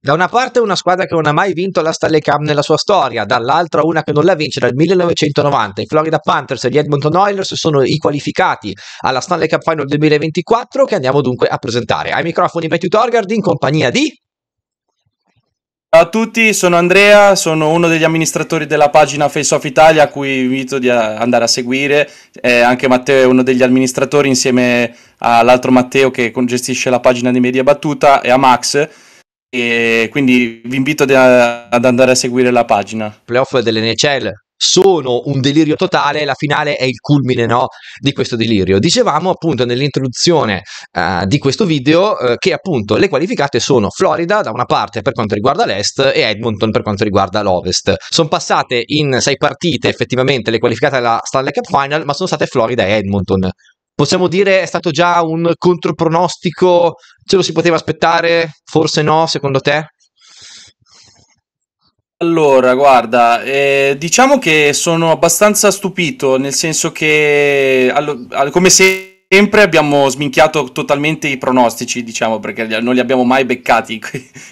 Da una parte una squadra che non ha mai vinto la Stanley Cup nella sua storia, dall'altra una che non la vince dal 1990. I Florida Panthers e gli Edmonton Oilers sono i qualificati alla Stanley Cup Final 2024 che andiamo dunque a presentare. Ai microfoni Matthew Torgard in compagnia di... Ciao a tutti, sono Andrea, sono uno degli amministratori della pagina Face of Italia a cui invito ad eh, andare a seguire, eh, anche Matteo è uno degli amministratori insieme all'altro Matteo che gestisce la pagina di Media Battuta e a Max e quindi vi invito da, ad andare a seguire la pagina. Playoff delle NHL sono un delirio totale, la finale è il culmine no, di questo delirio. Dicevamo appunto nell'introduzione uh, di questo video uh, che appunto le qualificate sono Florida da una parte per quanto riguarda l'est e Edmonton per quanto riguarda l'ovest. Sono passate in sei partite effettivamente le qualificate alla Stanley Cup Final, ma sono state Florida e Edmonton possiamo dire è stato già un contropronostico? Ce lo si poteva aspettare? Forse no, secondo te? Allora, guarda, eh, diciamo che sono abbastanza stupito, nel senso che allo- come sempre abbiamo sminchiato totalmente i pronostici, diciamo, perché non li abbiamo mai beccati,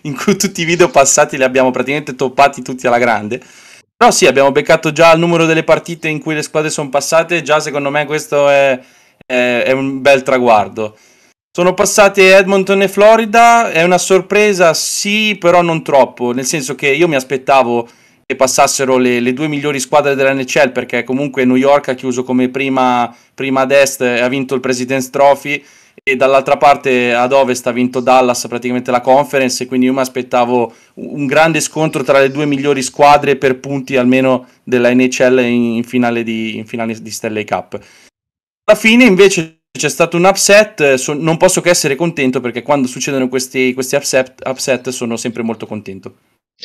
in cui tutti i video passati li abbiamo praticamente toppati tutti alla grande. Però sì, abbiamo beccato già il numero delle partite in cui le squadre sono passate, già secondo me questo è, è, un bel traguardo. Sono passati Edmonton e Florida, è una sorpresa, sì, però non troppo, nel senso che io mi aspettavo che passassero le, le due migliori squadre della NHL, perché comunque New York ha chiuso come prima, prima ad est e ha vinto il President's Trophy, e dall'altra parte ad ovest ha vinto Dallas praticamente la conference, quindi io mi aspettavo un grande scontro tra le due migliori squadre per punti almeno della NHL in, in finale, di, in finale di Stanley Cup alla fine invece c'è stato un upset, eh, so, non posso che essere contento perché quando succedono questi, questi upset, upset sono sempre molto contento.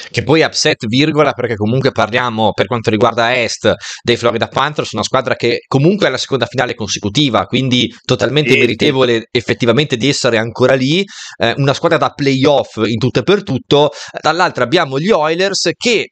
Che poi upset virgola perché comunque parliamo per quanto riguarda Est dei Florida Panthers, una squadra che comunque è la seconda finale consecutiva, quindi totalmente e... meritevole effettivamente di essere ancora lì, eh, una squadra da playoff in tutto e per tutto, dall'altra abbiamo gli Oilers che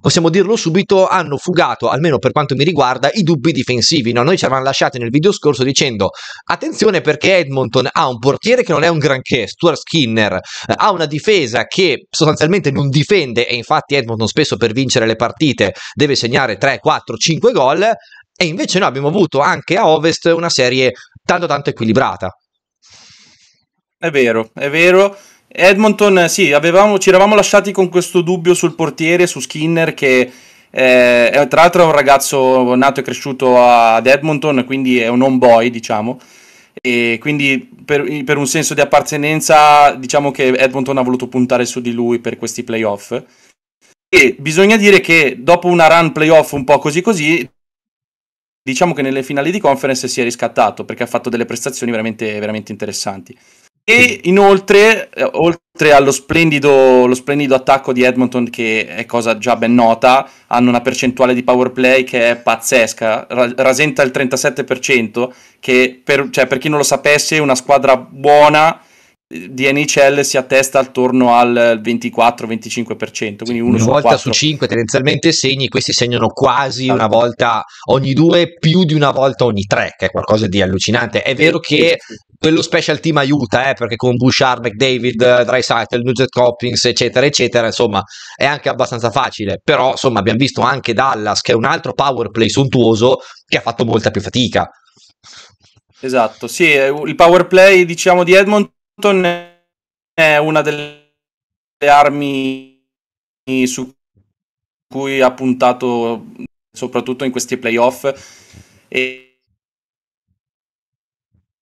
possiamo dirlo subito, hanno fugato, almeno per quanto mi riguarda, i dubbi difensivi. No? Noi ci avevamo lasciati nel video scorso dicendo attenzione perché Edmonton ha un portiere che non è un granché, Stuart Skinner, ha una difesa che sostanzialmente non difende e infatti Edmonton spesso per vincere le partite deve segnare 3, 4, 5 gol e invece noi abbiamo avuto anche a Ovest una serie tanto tanto equilibrata. È vero, è vero. Edmonton, sì, avevamo, ci eravamo lasciati con questo dubbio sul portiere, su Skinner, che eh, tra l'altro è un ragazzo nato e cresciuto ad Edmonton, quindi è un homeboy, diciamo. E quindi per, per, un senso di appartenenza, diciamo che Edmonton ha voluto puntare su di lui per questi playoff. E bisogna dire che dopo una run playoff un po' così così, diciamo che nelle finali di conference si è riscattato perché ha fatto delle prestazioni veramente, veramente interessanti. E inoltre, eh, oltre allo splendido, splendido, attacco di Edmonton, che è cosa già ben nota, hanno una percentuale di power play che è pazzesca, rasenta il 37%, che per, cioè, per chi non lo sapesse, una squadra buona di NHL si attesta attorno al 24-25%, quindi uno una su volta 4. su 5 tendenzialmente segni, questi segnano quasi una volta ogni due, più di una volta ogni tre, che è qualcosa di allucinante. È vero che quello special team aiuta, eh, perché con Bouchard, McDavid, eh, Dreisaitl, Nugent Coppings, eccetera, eccetera, insomma, è anche abbastanza facile. Però, insomma, abbiamo visto anche Dallas, che è un altro power play sontuoso, che ha fatto molta più fatica. Esatto, sì, il power play diciamo di Edmonton è una delle armi su cui ha puntato soprattutto in questi playoff e,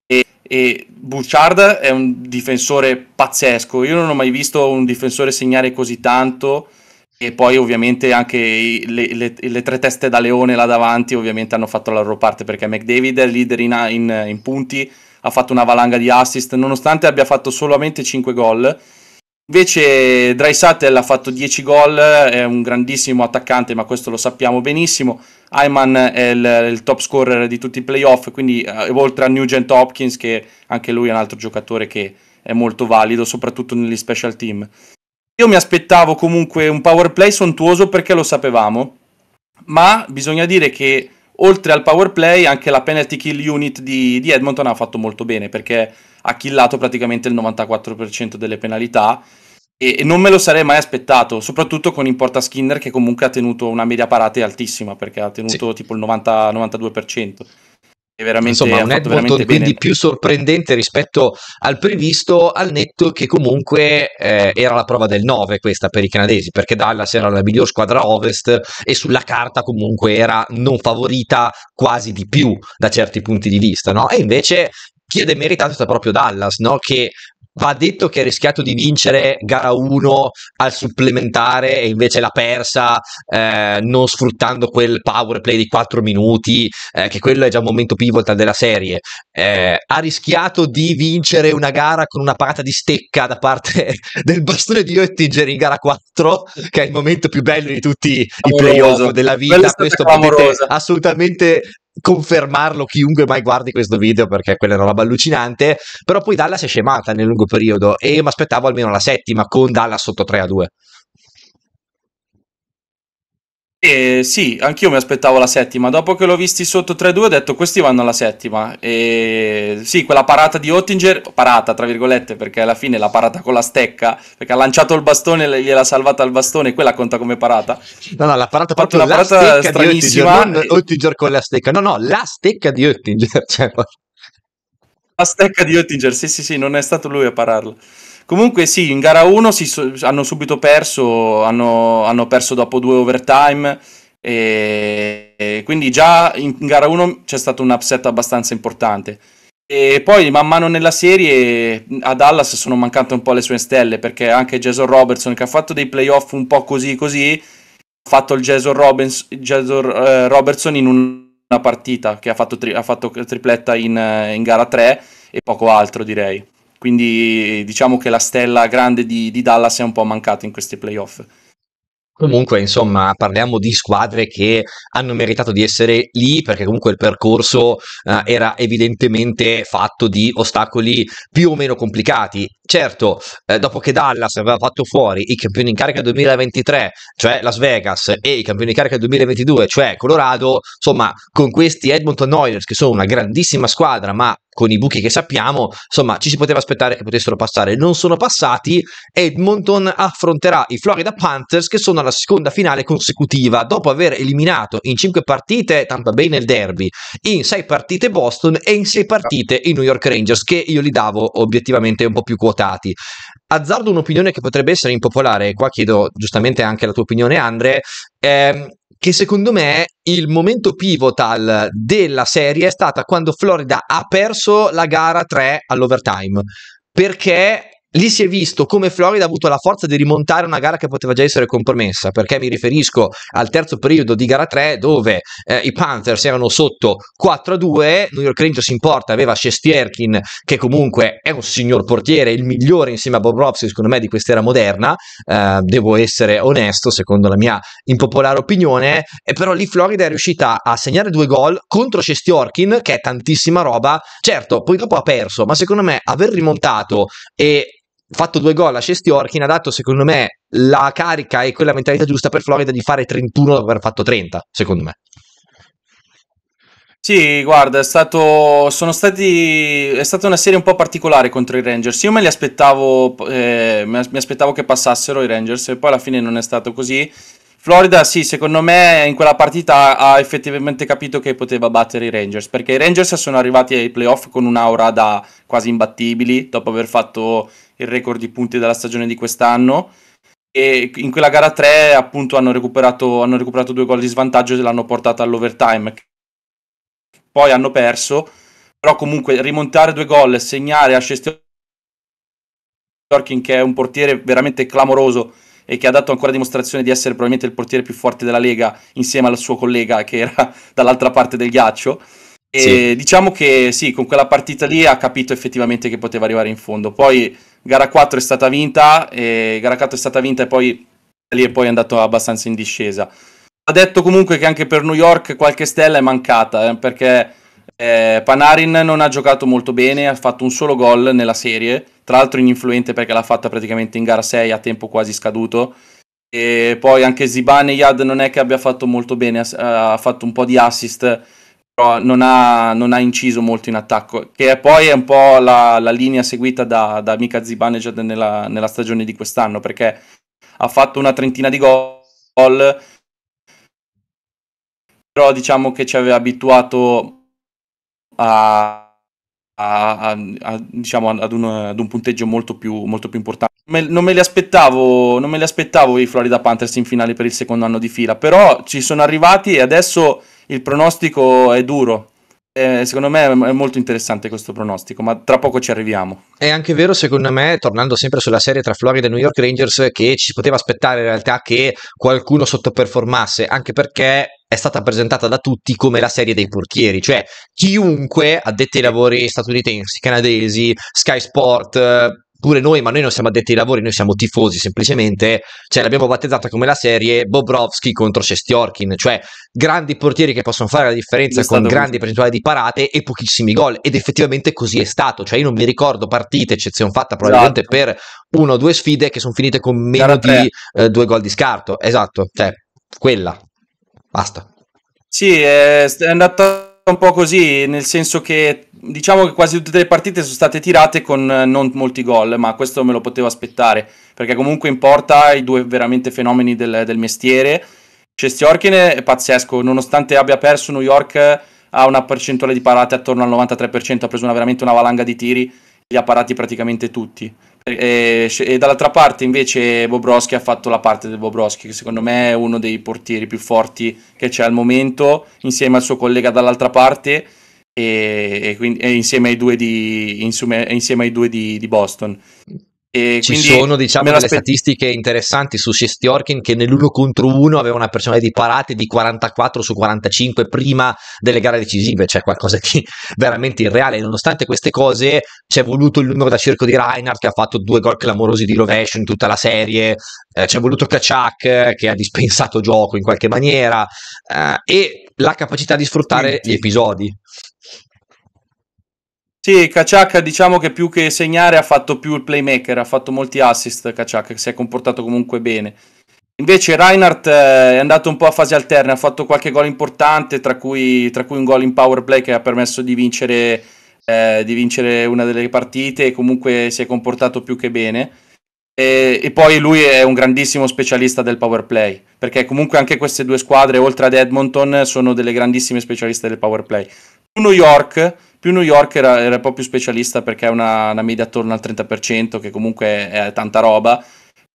e, e Bouchard è un difensore pazzesco io non ho mai visto un difensore segnare così tanto e poi ovviamente anche i, le, le, le, tre teste da leone là davanti ovviamente hanno fatto la loro parte perché McDavid è leader in, in, in punti ha fatto una valanga di assist, nonostante abbia fatto solamente 5 gol. Invece Dry Dreisatel ha fatto 10 gol, è un grandissimo attaccante, ma questo lo sappiamo benissimo. Ayman è il, il top scorer di tutti i playoff, quindi eh, oltre a Nugent Hopkins, che anche lui è un altro giocatore che è molto valido, soprattutto negli special team. Io mi aspettavo comunque un power play sontuoso perché lo sapevamo, ma bisogna dire che Oltre al power play, anche la penalty kill unit di, di Edmonton ha fatto molto bene perché ha killato praticamente il 94% delle penalità e, e, non me lo sarei mai aspettato, soprattutto con in porta Skinner che comunque ha tenuto una media parate altissima perché ha tenuto sì. tipo il 90, 92% veramente, Insomma, un Edmonton quindi più sorprendente rispetto al previsto, al netto che comunque eh, era la prova del 9 questa per i canadesi, perché Dallas era la miglior squadra ovest e sulla carta comunque era non favorita quasi di più da certi punti di vista, no? E invece chi è demeritato è stato proprio Dallas, no? che va detto che ha rischiato di vincere gara 1 al supplementare e invece l'ha persa eh, non sfruttando quel power play di 4 minuti, eh, che quello è già un momento pivot della serie. Eh, ha rischiato di vincere una gara con una parata di stecca da parte del bastone di Oettinger in gara 4, che è il momento più bello di tutti Amoroso. i playoff della vita. Questo potete assolutamente confermarlo chiunque mai guardi questo video perché quella è una roba allucinante, però poi Dallas è scemata nel lungo periodo e mi aspettavo almeno la settima con Dallas sotto 3 a 2. E sì, anch'io mi aspettavo la settima. Dopo che l'ho visti sotto 3-2, ho detto questi vanno alla settima. E sì, quella parata di Ottinger, parata tra virgolette, perché alla fine l'ha parata con la stecca, perché ha lanciato il bastone e gliel'ha salvata il bastone, quella conta come parata. No, no, la parata proprio la, la parata stranissima. Ottinger, e... Ottinger con la stecca, no, no, la stecca di Ottinger. Cioè... La stecca di Ottinger, sì, sì, sì, non è stato lui a pararla. Comunque sì, in gara 1 si, hanno subito perso, hanno, hanno perso dopo due overtime e, e quindi già in, in gara 1 c'è stato un upset abbastanza importante. E poi man mano nella serie a Dallas sono mancate un po' le sue stelle perché anche Jason Robertson che ha fatto dei playoff un po' così così ha fatto il Jason, Robins, Jason eh, Robertson in una partita che ha fatto, tri- ha fatto tripletta in, in gara 3 e poco altro direi. Quindi diciamo che la stella grande di, di Dallas è un po' mancata in questi playoff. Comunque, insomma, parliamo di squadre che hanno meritato di essere lì perché comunque il percorso eh, era evidentemente fatto di ostacoli più o meno complicati. Certo, eh, dopo che Dallas aveva fatto fuori i campioni in carica 2023, cioè Las Vegas, e i campioni in carica 2022, cioè Colorado, insomma, con questi Edmonton Oilers, che sono una grandissima squadra, ma con i buchi che sappiamo, insomma, ci si poteva aspettare che potessero passare. Non sono passati. Edmonton affronterà i Florida Panthers, che sono alla seconda finale consecutiva, dopo aver eliminato in 5 partite Tampa Bay nel derby, in 6 partite Boston e in 6 partite i New York Rangers, che io li davo obiettivamente un po' più quotati votati. Azzardo un'opinione che potrebbe essere impopolare, e qua chiedo giustamente anche la tua opinione Andre, ehm, che secondo me il momento pivotal della serie è stata quando Florida ha perso la gara 3 all'overtime perché Lì si è visto come Florida ha avuto la forza di rimontare una gara che poteva già essere compromessa, perché mi riferisco al terzo periodo di gara 3 dove eh, i Panthers erano sotto 4-2, New York Rangers in porta aveva Shestierkin che comunque è un signor portiere, il migliore insieme a Bobrovsky secondo me di quest'era moderna, eh, devo essere onesto secondo la mia impopolare opinione, e però lì Florida è riuscita a segnare due gol contro Shestierkin che è tantissima roba, certo poi dopo ha perso, ma secondo me aver rimontato e fatto due gol a Cestiorkin ha dato secondo me la carica e quella mentalità giusta per Florida di fare 31 dopo aver fatto 30 secondo me sì, guarda, è, stato, stati, è, stata una serie un po' particolare contro i Rangers. Io me li aspettavo, eh, mi aspettavo che passassero i Rangers, e poi alla fine non è stato così. Florida, sì, secondo me in quella partita ha effettivamente capito che poteva battere i Rangers, perché i Rangers sono arrivati ai playoff con un'aura da quasi imbattibili, dopo aver fatto il record di punti della stagione di quest'anno. E in quella gara 3, appunto, hanno recuperato, hanno recuperato due gol di svantaggio e l'hanno portata all'overtime. Poi hanno perso, però comunque rimontare due gol, segnare a Shestorkin, che è un portiere veramente clamoroso e che ha dato ancora dimostrazione di essere probabilmente il portiere più forte della Lega insieme al suo collega che era dall'altra parte del ghiaccio. E sì. diciamo che sì, con quella partita lì ha capito effettivamente che poteva arrivare in fondo. Poi gara 4 è stata vinta, e gara 4 è stata vinta e poi lì è poi andato abbastanza in discesa. Ha detto comunque che anche per New York qualche stella è mancata, eh, perché eh, Panarin non ha giocato molto bene, ha fatto un solo gol nella serie, tra l'altro in influente perché l'ha fatta praticamente in gara 6 a tempo quasi scaduto. E poi anche Zibane Yad non è che abbia fatto molto bene, ha fatto un po' di assist, però non ha, non ha inciso molto in attacco, che poi è un po' la, la linea seguita da, da Mika Zibane nella, nella stagione di quest'anno, perché ha fatto una trentina di gol, però diciamo che ci aveva abituato a, a, a, diciamo ad, un, ad un, punteggio molto più, molto più importante. Me, non me, li aspettavo, non me li aspettavo i Florida Panthers in finale per il secondo anno di fila, però ci sono arrivati e adesso il pronostico è duro. Eh, secondo me è molto interessante questo pronostico, ma tra poco ci arriviamo. È anche vero, secondo me, tornando sempre sulla serie tra Florida e New York Rangers, che ci si poteva aspettare in realtà che qualcuno sottoperformasse, anche perché è stata presentata da tutti come la serie dei portieri, cioè chiunque addetti ai lavori statunitensi, canadesi, Sky Sport, eh, pure noi, ma noi non siamo addetti ai lavori, noi siamo tifosi semplicemente, cioè l'abbiamo battezzata come la serie Bobrovski contro Cestiorkin, cioè grandi portieri che possono fare la differenza con grandi percentuali di parate e pochissimi gol ed effettivamente così è stato, cioè io non mi ricordo partite, eccezione fatta probabilmente esatto. per una o due sfide che sono finite con meno di eh, due gol di scarto, esatto, cioè quella, basta. Sì, è andata un po' così, nel senso che diciamo che quasi tutte le partite sono state tirate con eh, non molti gol, ma questo me lo potevo aspettare, perché comunque in porta i due veramente fenomeni del, del mestiere. Cestiorkin è pazzesco, nonostante abbia perso New York ha una percentuale di parate attorno al 93%, ha preso una, veramente una valanga di tiri, li ha parati praticamente tutti. E, e dall'altra parte invece Bobrovski ha fatto la parte del Bobrovski, che secondo me è uno dei portieri più forti che c'è al momento, insieme al suo collega dall'altra parte e, e quindi, e insieme ai due di, insume, ai due di, di Boston. E Ci sono diciamo, delle statistiche interessanti su Sestiorkin che nell'uno contro uno aveva una percentuale di parate di 44 su 45 prima delle gare decisive, cioè qualcosa di veramente irreale. Nonostante queste cose, ci è voluto il numero da circo di Reinhardt che ha fatto due gol clamorosi di rovescio in tutta la serie, eh, ci è voluto Kachak che ha dispensato gioco in qualche maniera eh, e la capacità di sfruttare gli episodi. Sì, Kaciak diciamo che più che segnare ha fatto più il playmaker, ha fatto molti assist Kaciak, si è comportato comunque bene. Invece Reinhardt eh, è andato un po' a fasi alterne, ha fatto qualche gol importante, tra cui, tra cui un gol in power play che ha permesso di vincere, eh, di vincere, una delle partite e comunque si è comportato più che bene. E, e, poi lui è un grandissimo specialista del power play, perché comunque anche queste due squadre, oltre ad Edmonton, sono delle grandissime specialiste del power play. New York più New York era, era più specialista perché è una, una media attorno al 30%, che comunque è tanta roba.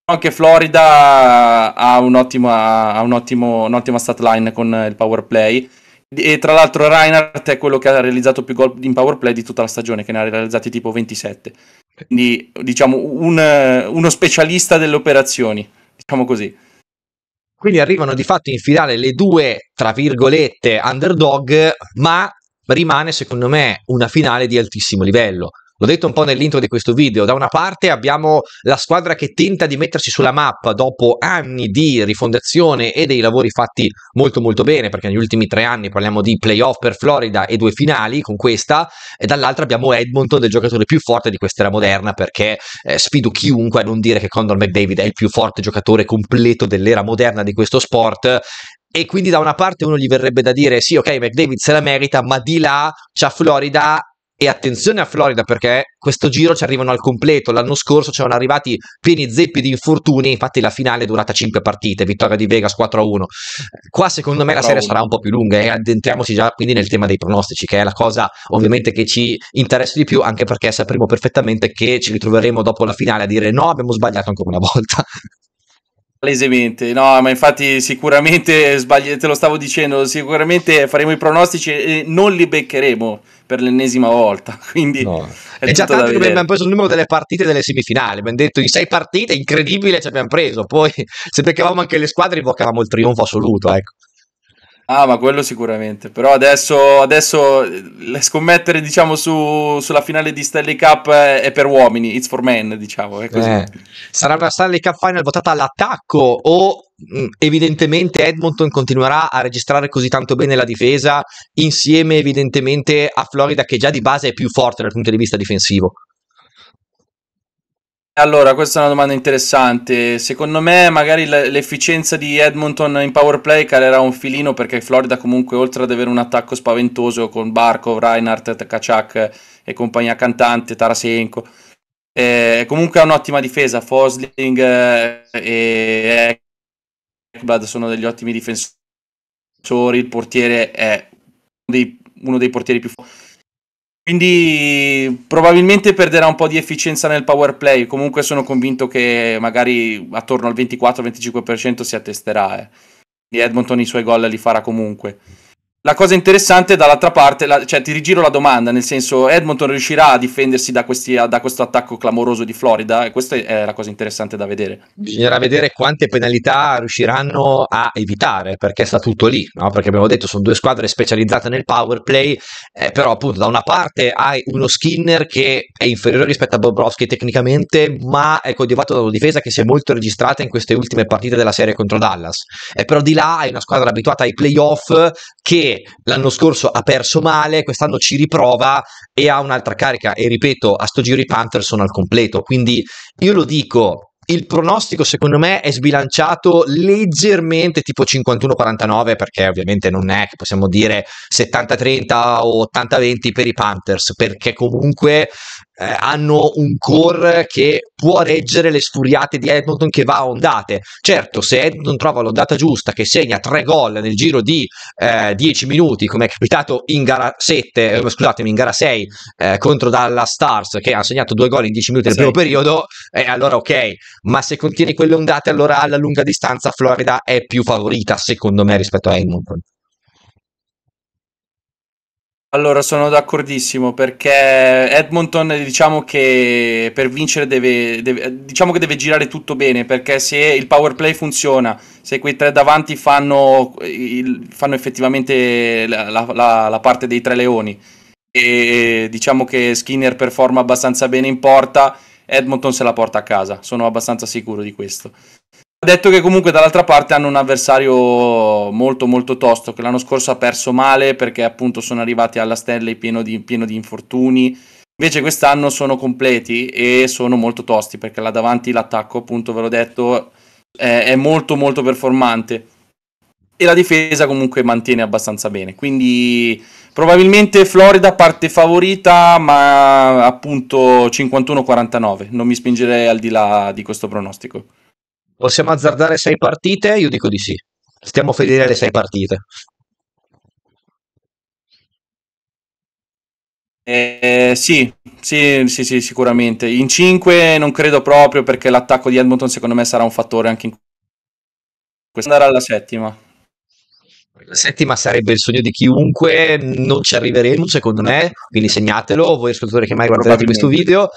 Anche Florida ha, un'ottima, ha un ottimo, un'ottima stat line con il power play. E tra l'altro Reinhardt è quello che ha realizzato più gol in power play di tutta la stagione, che ne ha realizzati tipo 27. Quindi diciamo un, uno specialista delle operazioni, diciamo così. Quindi arrivano di fatto in finale le due, tra virgolette, underdog, ma rimane secondo me una finale di altissimo livello. L'ho detto un po' nell'intro di questo video, da una parte abbiamo la squadra che tenta di mettersi sulla mappa dopo anni di rifondazione e dei lavori fatti molto molto bene, perché negli ultimi tre anni parliamo di playoff per Florida e due finali con questa, e dall'altra abbiamo Edmonton, del giocatore più forte di quest'era moderna, perché eh, sfido chiunque a non dire che Condor McDavid è il più forte giocatore completo dell'era moderna di questo sport, e quindi da una parte uno gli verrebbe da dire sì, ok, McDavid se la merita, ma di là c'è Florida e attenzione a Florida perché questo giro ci arrivano al completo. L'anno scorso c'erano arrivati pieni zeppi di infortuni, infatti la finale è durata 5 partite, vittoria di Vegas 4-1. Qua secondo me la serie sarà un po' più lunga e addentriamoci già quindi nel tema dei pronostici, che è la cosa ovviamente che ci interessa di più, anche perché sapremo perfettamente che ci ritroveremo dopo la finale a dire no, abbiamo sbagliato ancora una volta. Palesemente, no, ma infatti sicuramente, sbaglio, te lo stavo dicendo, sicuramente faremo i pronostici e non li beccheremo per l'ennesima volta. Quindi no. è, è già tanto che abbiamo preso il numero delle partite delle semifinali, abbiamo detto in sei partite, incredibile ci abbiamo preso, poi se beccavamo anche le squadre invocavamo il trionfo assoluto, ecco. Ah, ma quello sicuramente. Però adesso, adesso eh, scommettere, diciamo, su, sulla finale di Stanley Cup è, eh, è per uomini, it's for men, diciamo. Eh, sarà la Stanley Cup final votata all'attacco o mm, evidentemente Edmonton continuerà a registrare così tanto bene la difesa insieme evidentemente a Florida che già di base è più forte dal punto di vista difensivo. Allora, questa è una domanda interessante. Secondo me, magari l'efficienza di Edmonton in power play calerà un filino perché Florida, comunque, oltre ad avere un attacco spaventoso con Barco, Reinhardt, Kachak e compagnia cantante, Tarasenko, eh, comunque ha un'ottima difesa. Fosling eh, e Ekblad sono degli ottimi difensori. Il portiere è uno dei, uno dei portieri più forti quindi probabilmente perderà un po' di efficienza nel power play. Comunque sono convinto che magari attorno al 24-25% si attesterà. Eh. Edmonton i suoi gol li farà comunque. La cosa interessante dall'altra parte, la, cioè ti rigiro la domanda, nel senso Edmonton riuscirà a difendersi da, questi, da questo attacco clamoroso di Florida? E questa è la cosa interessante da vedere. Bisognerà vedere quante penalità riusciranno a evitare, perché sta tutto lì, no? perché abbiamo detto sono due squadre specializzate nel power play, eh, però appunto da una parte hai uno Skinner che è inferiore rispetto a Bobrovsky tecnicamente, ma è coadiuvato ecco, da una difesa che si è molto registrata in queste ultime partite della serie contro Dallas. E però di là hai una squadra abituata ai playoff che l'anno scorso ha perso male, quest'anno ci riprova e ha un'altra carica. E ripeto, a sto giro i Panther sono al completo. Quindi io lo dico, il pronostico secondo me è sbilanciato leggermente tipo 51-49 perché ovviamente non è che possiamo dire 70-30 o 80-20 per i Panthers perché comunque eh, hanno un core che può reggere le sfuriate di Edmonton che va a ondate. Certo, se Edmonton trova l'ondata giusta che segna tre gol nel giro di 10 eh, minuti, come è capitato in gara 7, eh, scusatemi, in gara 6 eh, contro Dallas Stars che ha segnato due gol in 10 minuti nel sì. primo periodo, eh, allora ok, ma se contieni quelle ondate allora alla lunga distanza Florida è più favorita secondo me rispetto a Edmonton. Allora, sono d'accordissimo perché Edmonton diciamo che per vincere deve, deve, diciamo che deve girare tutto bene perché se il power play funziona, se quei tre davanti fanno, fanno effettivamente la, la, la, parte dei tre leoni e diciamo che Skinner performa abbastanza bene in porta, Edmonton se la porta a casa, sono abbastanza sicuro di questo detto che comunque dall'altra parte hanno un avversario molto molto tosto che l'anno scorso ha perso male perché appunto sono arrivati alla Stanley pieno di, pieno di infortuni invece quest'anno sono completi e sono molto tosti perché là davanti l'attacco appunto ve l'ho detto è, è molto molto performante e la difesa comunque mantiene abbastanza bene quindi probabilmente Florida parte favorita ma appunto 51-49 non mi spingerei al di là di questo pronostico Possiamo azzardare sei partite? Io dico di sì. Stiamo fedeli alle sei partite. Eh, sì, sì, sì, sì, sicuramente. In 5 non credo proprio perché l'attacco di Edmonton secondo me sarà un fattore anche in questo. Andare alla settima. La settima sarebbe il sogno di chiunque, non ci arriveremo secondo me, quindi segnatelo, voi ascoltatori che mai guardate questo video,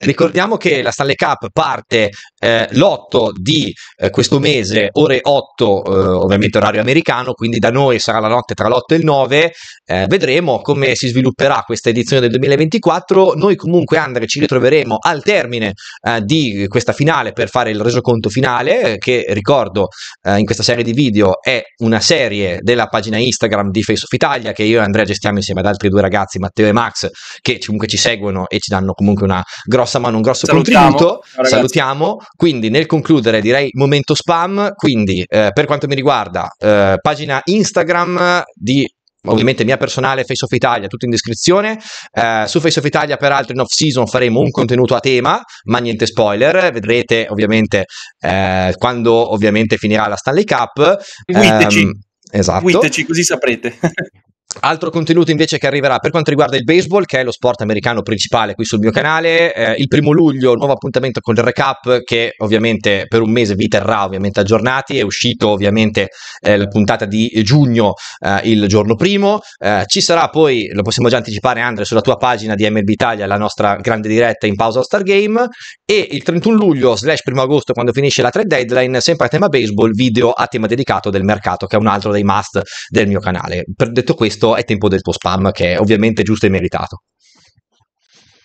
eh, ricordiamo che la Stanley Cup parte eh, l'8 di eh, questo mese, ore 8, eh, ovviamente orario americano, quindi da noi sarà la notte tra l'8 e il 9. Eh, vedremo come si svilupperà questa edizione del 2024. Noi comunque Andre ci ritroveremo al termine eh, di questa finale per fare il resoconto finale, che ricordo in questa serie di video è una serie della pagina Instagram di Face of Italia che io e Andrea gestiamo insieme ad altri due ragazzi, Matteo e Max, che comunque ci seguono e ci danno comunque una grossa grossa mano, un grosso salutiamo, contributo. Ragazzi. Salutiamo. Quindi nel concludere direi momento spam, quindi eh, per quanto mi riguarda eh, pagina Instagram di ovviamente mia personale Face of Italia, tutto in descrizione. Eh, su Face of Italia, peraltro, in off season faremo un contenuto a tema, ma niente spoiler. Vedrete ovviamente eh, quando ovviamente finirà la Stanley Cup. Guideci. Ehm, esatto. Guideci, così saprete. Altro contenuto invece che arriverà per quanto riguarda il baseball, che è lo sport americano principale qui sul mio canale, eh, il primo luglio nuovo appuntamento con il recap che ovviamente per un mese vi terrà ovviamente aggiornati, è uscito ovviamente eh, la puntata di giugno eh, il giorno primo, eh, ci sarà poi, lo possiamo già anticipare Andre, sulla tua pagina di MLB Italia la nostra grande diretta in pausa Star Game e il 31 luglio slash 1 agosto quando finisce la trade deadline, sempre a tema baseball, video a tema dedicato del mercato che è un altro dei must del mio canale. Per detto questo questo è tempo del tuo spam, che è ovviamente giusto e meritato.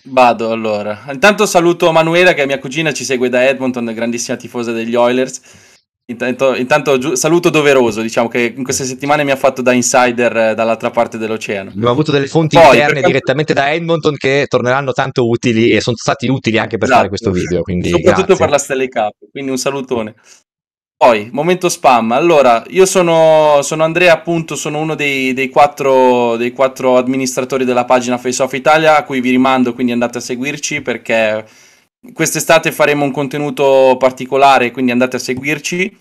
Vado allora. Intanto saluto Manuela, che è mia cugina, ci segue da Edmonton, grandissima tifosa degli Oilers. Intanto, intanto giu- saluto doveroso, diciamo che in queste settimane mi ha fatto da insider eh, dall'altra parte dell'oceano. Abbiamo avuto delle fonti Poi, interne per... direttamente da Edmonton che torneranno tanto utili e sono stati utili anche per esatto. fare questo video. Soprattutto grazie. per la Stanley Cup, quindi un salutone. Poi, momento spam. Allora, io sono, sono Andrea, appunto, sono uno dei, dei, quattro, dei, quattro, administratori della pagina Face Off Italia, a cui vi rimando, quindi andate a seguirci perché quest'estate faremo un contenuto particolare, quindi andate a seguirci.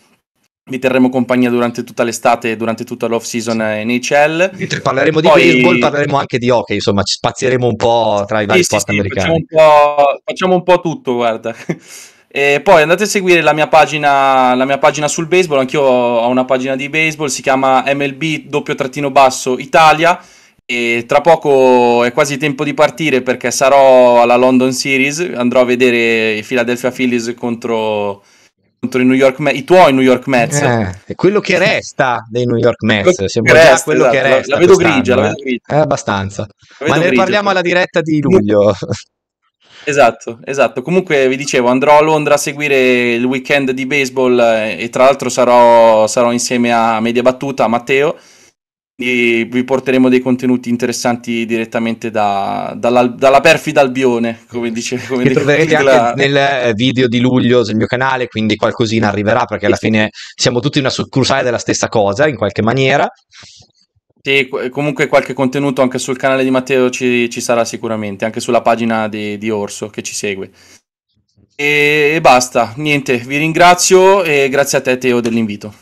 Vi terremo compagnia durante tutta l'estate, durante tutta l'off season NHL. Mentre parleremo di Poi... baseball, parleremo anche di hockey, insomma, ci spazieremo un po' tra i vari sì, sport sì, americani. Facciamo un, facciamo un po' tutto, guarda. E poi andate a seguire la mia pagina, la mia pagina sul baseball, anche io ho una pagina di baseball, si chiama MLB doppio trattino basso Italia. E tra poco è quasi tempo di partire perché sarò alla London Series, andrò a vedere i Philadelphia Phillies contro, contro i, New York, i tuoi New York Mets. Eh, è quello che resta dei New York Mets, sembra resta, già quello esatto, che resta. La, la vedo grigia, eh. la vedo grigia. Eh, abbastanza. Ma ne grigia, parliamo alla diretta di luglio. Esatto, esatto. Comunque vi dicevo, andrò a Londra a seguire il weekend di baseball eh, e tra l'altro sarò, sarò insieme a Media Battuta, a Matteo. E vi porteremo dei contenuti interessanti direttamente da, dalla, dalla, perfida Albione, come dice. Come che troverete della... anche nel eh, video di luglio sul mio canale, quindi qualcosina arriverà perché alla fine siamo tutti una succursale della stessa cosa in qualche maniera. Sì, comunque qualche contenuto anche sul canale di Matteo ci, ci sarà sicuramente, anche sulla pagina di, di Orso che ci segue. E, e basta, niente, vi ringrazio e grazie a te Teo dell'invito.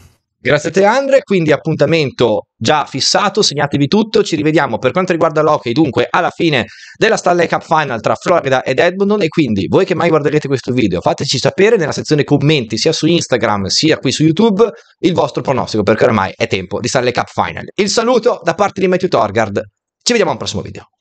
Grazie a te Andre, quindi appuntamento già fissato, segnatevi tutto, ci rivediamo per quanto riguarda l'hockey dunque alla fine della Stanley Cup Final tra Florida ed Edmonton e quindi voi che mai guarderete questo video fateci sapere nella sezione commenti sia su Instagram sia qui su YouTube il vostro pronostico perché ormai è tempo di Stanley Cup Final. Il saluto da parte di Matthew Torgard, ci vediamo al prossimo video.